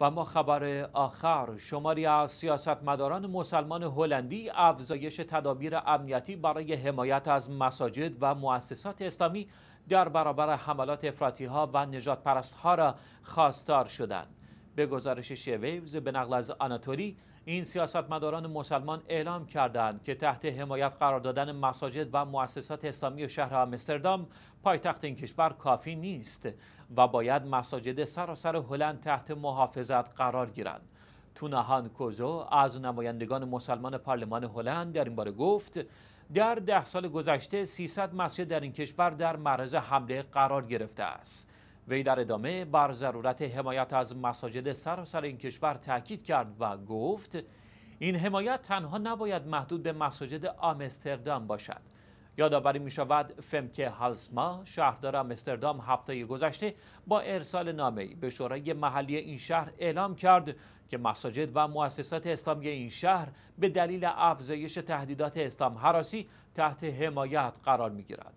و ما خبر آخر شماری از سیاستمداران مسلمان هلندی افزایش تدابیر امنیتی برای حمایت از مساجد و مؤسسات اسلامی در برابر حملات افراطی ها و نجات پرست ها را خواستار شدند. به گزارش شویوز به نقل از آناتولی این سیاستمداران مسلمان اعلام کردند که تحت حمایت قرار دادن مساجد و مؤسسات اسلامی شهر آمستردام پایتخت این کشور کافی نیست و باید مساجد سراسر هلند تحت محافظت قرار گیرند. تونهان کوزو از نمایندگان مسلمان پارلمان هلند در این باره گفت در ده سال گذشته 300 مسجد در این کشور در معرض حمله قرار گرفته است. وی در ادامه بر ضرورت حمایت از مساجد سراسر این کشور تاکید کرد و گفت این حمایت تنها نباید محدود به مساجد آمستردام باشد یادآوری میشود شود فمک هالسما شهردار آمستردام هفته گذشته با ارسال نامه‌ای به شورای محلی این شهر اعلام کرد که مساجد و مؤسسات اسلامی این شهر به دلیل افزایش تهدیدات اسلام حراسی تحت حمایت قرار می